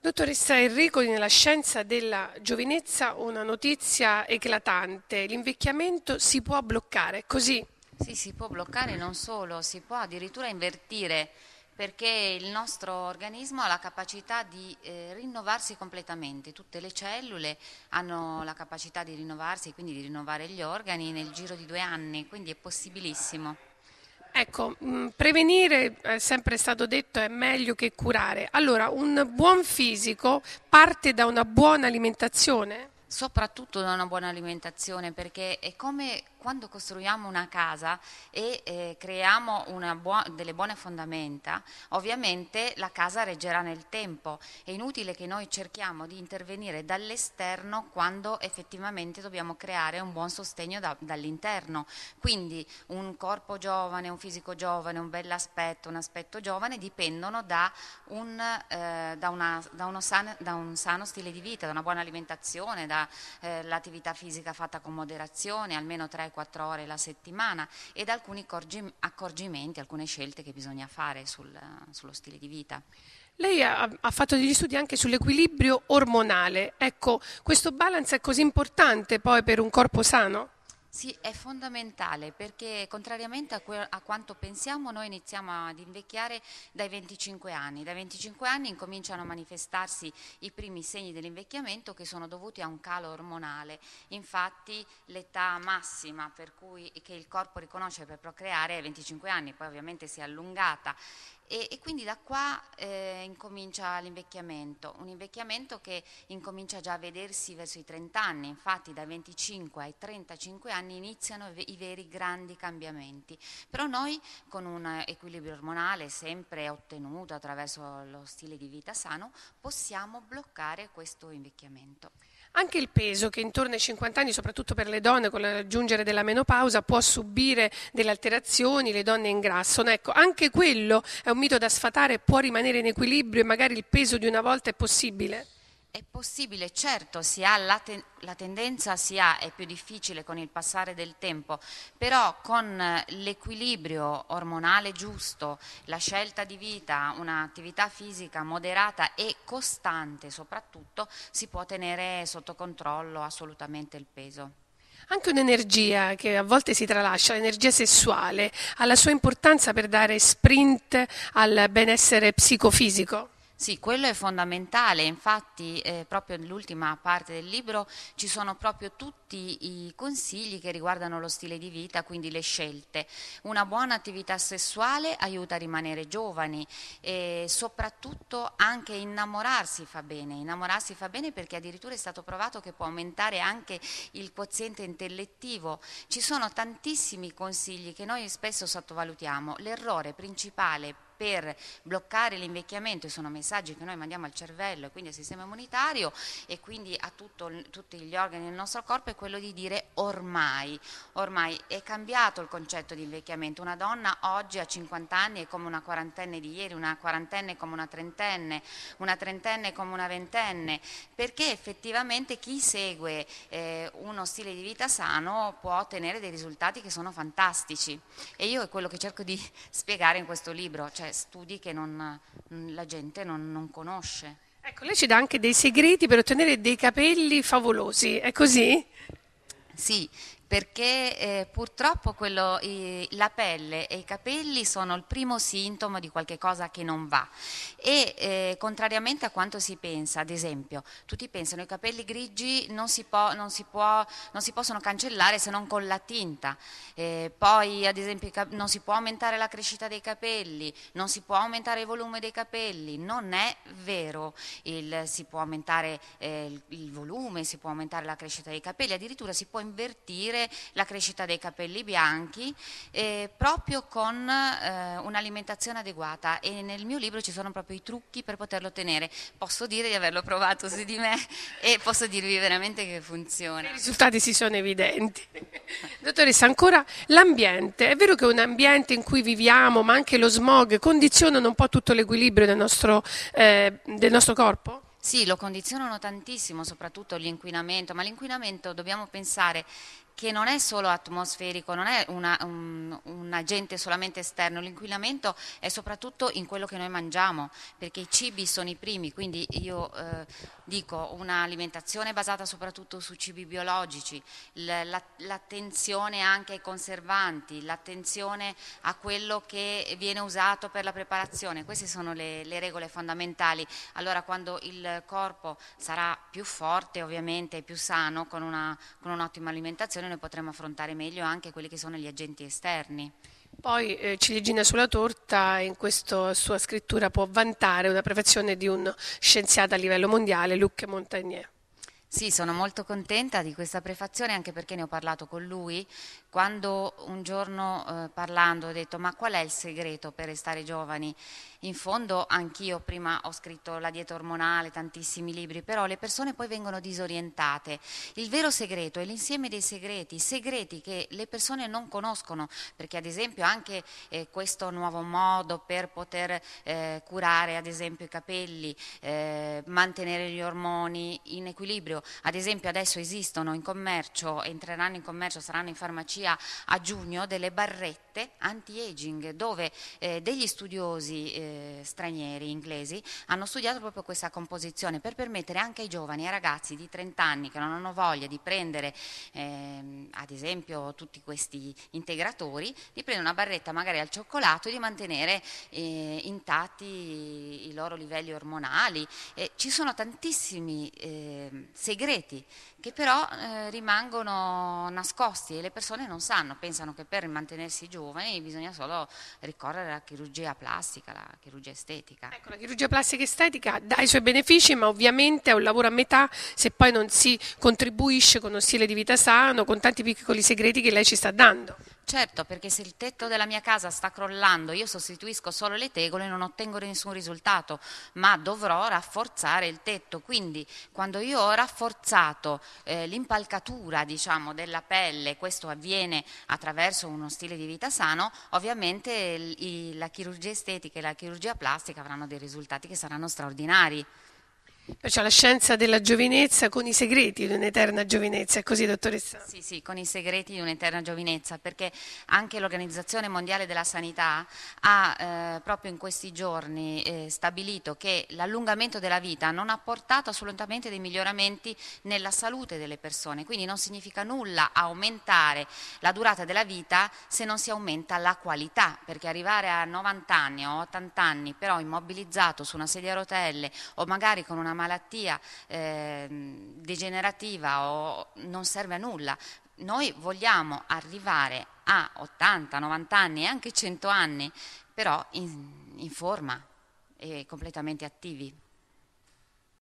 Dottoressa Enrico, nella scienza della giovinezza una notizia eclatante, l'invecchiamento si può bloccare, così? Sì, si può bloccare non solo, si può addirittura invertire perché il nostro organismo ha la capacità di eh, rinnovarsi completamente, tutte le cellule hanno la capacità di rinnovarsi e quindi di rinnovare gli organi nel giro di due anni, quindi è possibilissimo. Ecco, mm, prevenire, è sempre stato detto, è meglio che curare. Allora, un buon fisico parte da una buona alimentazione? Soprattutto da una buona alimentazione, perché è come quando costruiamo una casa e eh, creiamo buo delle buone fondamenta, ovviamente la casa reggerà nel tempo. È inutile che noi cerchiamo di intervenire dall'esterno quando effettivamente dobbiamo creare un buon sostegno da dall'interno. Quindi un corpo giovane, un fisico giovane, un bell'aspetto, un aspetto giovane dipendono da un, eh, da una, da san da un sano stile di vita, da una buona alimentazione, dall'attività eh, fisica fatta con moderazione, almeno tre ai 4 ore la settimana ed alcuni accorgimenti, alcune scelte che bisogna fare sul, sullo stile di vita. Lei ha, ha, fatto degli studi anche sull'equilibrio ormonale. Ecco, questo balance è così importante poi per un corpo sano? Sì, è fondamentale perché contrariamente a, a, quanto pensiamo noi iniziamo ad invecchiare dai 25 anni. Dai 25 anni incominciano a manifestarsi i primi segni dell'invecchiamento che sono dovuti a un calo ormonale. Infatti l'età massima cui, che il corpo riconosce per procreare è 25 anni, poi ovviamente si è allungata e, e quindi da qua eh, incomincia l'invecchiamento, un invecchiamento che incomincia già a vedersi verso i 30 anni, infatti dai 25 ai 35 anni iniziano i veri grandi cambiamenti, però noi con un equilibrio ormonale sempre ottenuto attraverso lo stile di vita sano possiamo bloccare questo invecchiamento. Anche il peso, che intorno ai 50 anni, soprattutto per le donne con l'aggiungere della menopausa, può subire delle alterazioni, le donne ingrassano. Ecco, anche quello è un mito da sfatare, può rimanere in equilibrio e magari il peso di una volta è possibile? È possibile, certo, la, ten la, tendenza si ha, è più difficile con il passare del tempo, però con eh, l'equilibrio ormonale giusto, la scelta di vita, un'attività fisica moderata e costante soprattutto, si può tenere sotto controllo assolutamente il peso. Anche un'energia che a volte si tralascia, l'energia sessuale, ha la sua importanza per dare sprint al benessere psicofisico. Sì, quello è fondamentale, infatti eh, proprio nell'ultima parte del libro ci sono proprio tutti i consigli che riguardano lo stile di vita, quindi le scelte. Una buona attività sessuale aiuta a rimanere giovani e soprattutto anche innamorarsi fa bene, innamorarsi fa bene perché addirittura è stato provato che può aumentare anche il quoziente intellettivo. Ci sono tantissimi consigli che noi spesso sottovalutiamo. L'errore principale per bloccare l'invecchiamento e sono messaggi che noi mandiamo al cervello e quindi al sistema immunitario e quindi a tutto, tutti gli organi del nostro corpo è quello di dire ormai, ormai è cambiato il concetto di invecchiamento, una donna oggi a 50 anni è come una quarantenne di ieri, una quarantenne come una trentenne, una trentenne come una ventenne, perché effettivamente chi segue eh, uno stile di vita sano può ottenere dei risultati che sono fantastici e io è quello che cerco di spiegare in questo libro, cioè cioè studi che non, la gente non, non conosce. Ecco, lei ci dà anche dei segreti per ottenere dei capelli favolosi, è così? Sì, perché eh, purtroppo quello, eh, la pelle e i capelli sono il primo sintomo di qualche cosa che non va e eh, contrariamente a quanto si pensa, ad esempio, tutti pensano che i capelli grigi non si, può, non, si può, non si, possono cancellare se non con la tinta, eh, poi ad esempio non si può aumentare la crescita dei capelli, non si può aumentare il volume dei capelli, non è vero, il, si può aumentare eh, il, il volume, si può aumentare la crescita dei capelli, addirittura si può invertire favorire la crescita dei capelli bianchi eh, proprio con eh, un'alimentazione adeguata e nel mio libro ci sono proprio i trucchi per poterlo ottenere. Posso dire di averlo provato su di me e posso dirvi veramente che funziona. I risultati si sono evidenti. Dottoressa, ancora l'ambiente. È vero che un ambiente in cui viviamo, ma anche lo smog, condizionano un po' tutto l'equilibrio del nostro, eh, del nostro corpo? Sì, lo condizionano tantissimo, soprattutto l'inquinamento, ma l'inquinamento dobbiamo pensare che non è solo atmosferico, non è una, un, un, agente solamente esterno, l'inquinamento è soprattutto in quello che noi mangiamo, perché i cibi sono i primi, quindi io eh, dico un'alimentazione basata soprattutto su cibi biologici, l'attenzione anche ai conservanti, l'attenzione a quello che viene usato per la preparazione, queste sono le, le regole fondamentali. Allora quando il corpo sarà più forte ovviamente, più sano, con un'ottima alimentazione, noi potremo affrontare meglio anche quelli che sono gli agenti esterni. Poi eh, Ciliegina sulla torta in questa sua scrittura può vantare una prefazione di un scienziato a livello mondiale, Luc Montagnier. Sì, sono molto contenta di questa prefazione anche perché ne ho parlato con lui, quando un giorno eh, parlando ho detto ma qual è il segreto per restare giovani? In fondo anch'io prima ho scritto la dieta ormonale, tantissimi libri, però le persone poi vengono disorientate. Il vero segreto è l'insieme dei segreti, segreti che le persone non conoscono, perché ad esempio anche eh, questo nuovo modo per poter eh, curare ad esempio i capelli, eh, mantenere gli ormoni in equilibrio, ad esempio adesso esistono in commercio, entreranno in commercio, saranno in farmacia, farmacia a giugno delle barrette anti-aging dove eh, degli studiosi eh, stranieri inglesi hanno studiato proprio questa composizione per permettere anche ai giovani e ai ragazzi di 30 anni che non hanno voglia di prendere ehm, ad esempio tutti questi integratori di prendere una barretta magari al cioccolato e di mantenere eh, intatti i loro livelli ormonali. ci sono tantissimi ehm, segreti che però eh, rimangono nascosti e le persone non sanno, pensano che per mantenersi giovani bisogna solo ricorrere alla chirurgia plastica, alla chirurgia estetica. Ecco, la chirurgia plastica estetica dà i suoi benefici, ma ovviamente è un lavoro a metà se poi non si contribuisce con uno stile di vita sano, con tanti piccoli segreti che lei ci sta dando. Certo, perché se il tetto della mia casa sta crollando, io sostituisco solo le tegole e non ottengo nessun risultato, ma dovrò rafforzare il tetto. Quindi quando io ho rafforzato eh, l'impalcatura diciamo, della pelle, questo avviene attraverso uno stile di vita sano, ovviamente il, il, la chirurgia estetica e la chirurgia plastica avranno dei risultati che saranno straordinari. Poi c'è la scienza della giovinezza con i segreti di un'eterna giovinezza, è così dottoressa? Sì, sì, con i segreti di un'eterna giovinezza, perché anche l'Organizzazione Mondiale della Sanità ha eh, proprio in questi giorni eh, stabilito che l'allungamento della vita non ha portato assolutamente dei miglioramenti nella salute delle persone, quindi non significa nulla aumentare la durata della vita se non si aumenta la qualità, perché arrivare a 90 anni o 80 anni però immobilizzato su una sedia a rotelle o magari con una malattia eh, degenerativa o non serve a nulla. Noi vogliamo arrivare a 80, 90 anni e anche 100 anni, però in, in forma e completamente attivi.